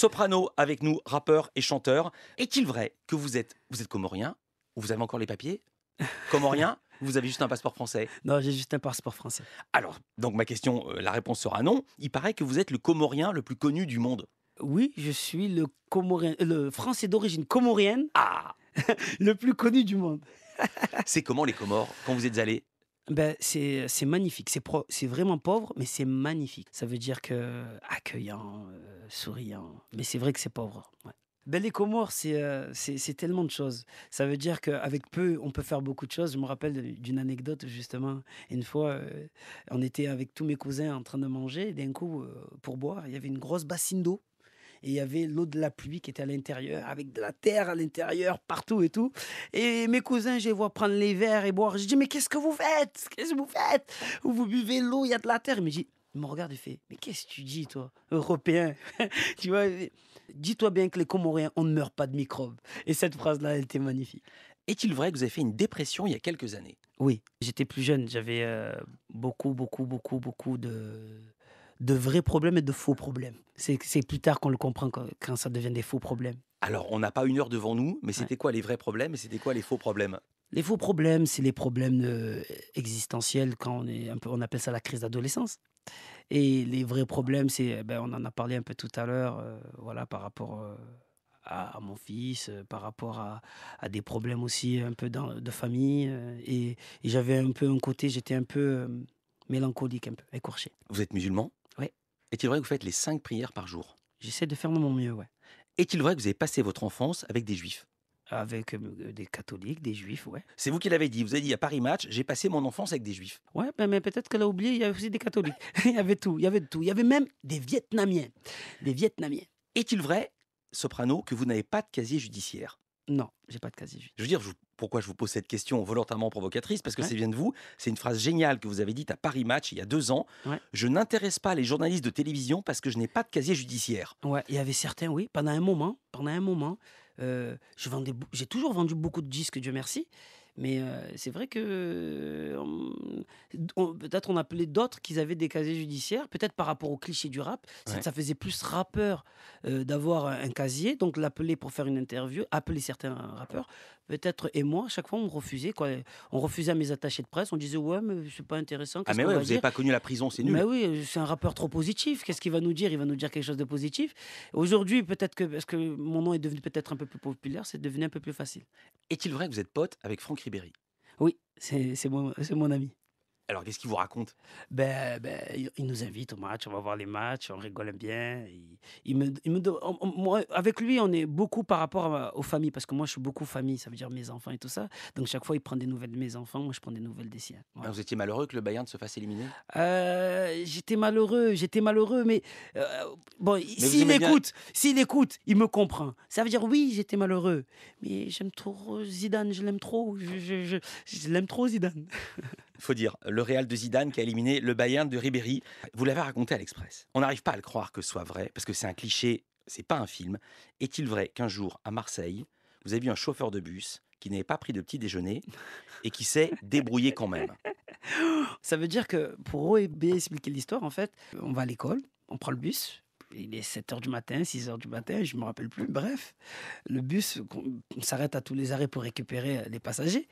Soprano avec nous, rappeur et chanteur. Est-il vrai que vous êtes, vous êtes comorien ou vous avez encore les papiers Comorien Vous avez juste un passeport français Non, j'ai juste un passeport français. Alors, donc ma question, euh, la réponse sera non. Il paraît que vous êtes le comorien le plus connu du monde. Oui, je suis le, comorien, euh, le français d'origine comorienne ah le plus connu du monde. C'est comment les Comores Quand vous êtes allé bah, c'est magnifique. C'est vraiment pauvre, mais c'est magnifique. Ça veut dire que accueillant, euh, souriant. Mais c'est vrai que c'est pauvre. Ouais. les Comores, euh, c'est tellement de choses. Ça veut dire qu'avec peu, on peut faire beaucoup de choses. Je me rappelle d'une anecdote, justement. Une fois, euh, on était avec tous mes cousins en train de manger. D'un coup, pour boire, il y avait une grosse bassine d'eau et il y avait l'eau de la pluie qui était à l'intérieur, avec de la terre à l'intérieur, partout et tout. Et mes cousins, je les vois prendre les verres et boire. Je dis, mais qu'est-ce que vous faites Qu'est-ce que vous faites Vous buvez l'eau, il y a de la terre. Mais il me regarde et fait Mais qu'est-ce que tu dis, toi, européen Tu vois, dis-toi bien que les Comoriens, on ne meurt pas de microbes. Et cette phrase-là, elle était magnifique. Est-il vrai que vous avez fait une dépression il y a quelques années Oui, j'étais plus jeune, j'avais euh, beaucoup, beaucoup, beaucoup, beaucoup de de vrais problèmes et de faux problèmes. C'est plus tard qu'on le comprend quand, ça devient des faux problèmes. Alors, on n'a pas une heure devant nous, mais c'était quoi les vrais problèmes et c'était quoi les faux problèmes Les faux problèmes, c'est les problèmes euh, existentiels quand on est un peu, on appelle ça la crise d'adolescence. Et les vrais problèmes, c'est, eh ben, on en a parlé un peu tout à l'heure, euh, voilà, par rapport. Euh, à, mon fils, par rapport à, des problèmes aussi un peu dans, de famille. et, j'avais un peu un côté, j'étais un peu mélancolique, un peu écorché. Vous êtes musulman est-il vrai que vous faites les cinq prières par jour J'essaie de faire de mon mieux, ouais. Est-il vrai que vous avez passé votre enfance avec des juifs avec euh, euh, des catholiques, des juifs, ouais. C'est vous qui l'avez dit. Vous avez dit à Paris Match, j'ai passé mon enfance avec des juifs. Ouais, mais, peut-être qu'elle a oublié, il y avait aussi des catholiques. il y avait tout, il y avait tout. Il y avait même des Vietnamiens. Des Vietnamiens. Est-il vrai, Soprano, que vous n'avez pas de casier judiciaire Non. J'ai pas de casier judiciaire. Je veux dire, pourquoi je vous pose cette question volontairement provocatrice Parce que c'est bien de vous. C'est une phrase géniale que vous avez dite à Paris Match il y a deux ans. Je n'intéresse pas les journalistes de télévision parce que je n'ai pas de casier judiciaire. Ouais, il y avait certains, oui. Pendant un moment, pendant un moment, euh, j'ai toujours vendu beaucoup de disques, Dieu merci. Mais euh, c'est vrai que hum, peut-être on appelait d'autres qui avaient des casiers judiciaires, peut-être par rapport au cliché du rap, ça faisait plus rappeur euh, d'avoir un casier, donc l'appeler pour faire une interview, appeler certains rappeurs peut-être et moi, à chaque fois, on refusait. Quoi. On refusait à mes attachés de presse. On disait ouais, mais c'est pas intéressant. Ah mais vous n'avez pas connu la prison, c'est nul. Mais oui, c'est un rappeur trop positif. Qu'est-ce qu'il va nous dire Il va nous dire quelque chose de positif. Aujourd'hui, peut-être que parce que mon nom est devenu peut-être un peu plus populaire, c'est devenu un peu plus facile. Est-il vrai que vous êtes pote avec Franck Ribéry Oui, c'est mon, mon ami. Alors, qu'est-ce qu'il vous raconte ben, ben Il nous invite au match, on va voir les matchs, on rigole bien. Il, me, moi, avec lui, on est beaucoup par rapport aux familles, parce que moi, je suis beaucoup famille, ça veut dire mes enfants et tout ça. Donc, chaque fois, il prend des nouvelles de mes enfants, moi, je prends des nouvelles des siens. Ah, vous étiez malheureux que le Bayern se fasse éliminer euh, J'étais malheureux, j'étais malheureux, mais euh, bon, s'il écoute, s'il écoute, il me comprend. Ça veut dire, oui, j'étais malheureux, mais j'aime trop Zidane, je l'aime trop, je l'aime trop, Zidane. faut dire, le Real de Zidane qui a éliminé le Bayern de Ribéry. Vous l'avez raconté à l'Express. On n'arrive pas à le croire que ce soit vrai, parce que c'est un cliché, c'est pas un film. Est-il vrai qu'un jour, à Marseille, vous avez vu un chauffeur de bus qui n'avait pas pris de petit déjeuner et qui s'est débrouillé quand même Ça veut dire que, pour B expliquer l'histoire, en fait, on va à l'école, on prend le bus, il est 7h du matin, 6h du matin, je ne me rappelle plus. Bref, le bus, s'arrête à tous les arrêts pour récupérer les passagers.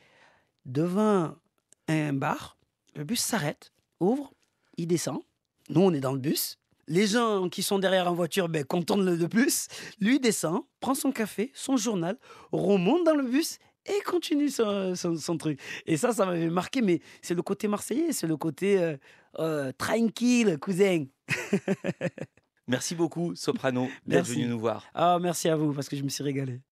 Devant un bar, le bus s'arrête, ouvre, il descend. Nous, on est dans le bus. Les gens qui sont derrière en voiture, ben, contentent le de plus. Lui descend, prend son café, son journal, remonte dans le bus et continue son, truc. Et ça, ça m'avait marqué, mais c'est le côté marseillais, c'est le côté euh, euh, tranquille, cousin. merci beaucoup, Soprano, Bienvenue nous voir. Ah, merci à vous, parce que je me suis régalé.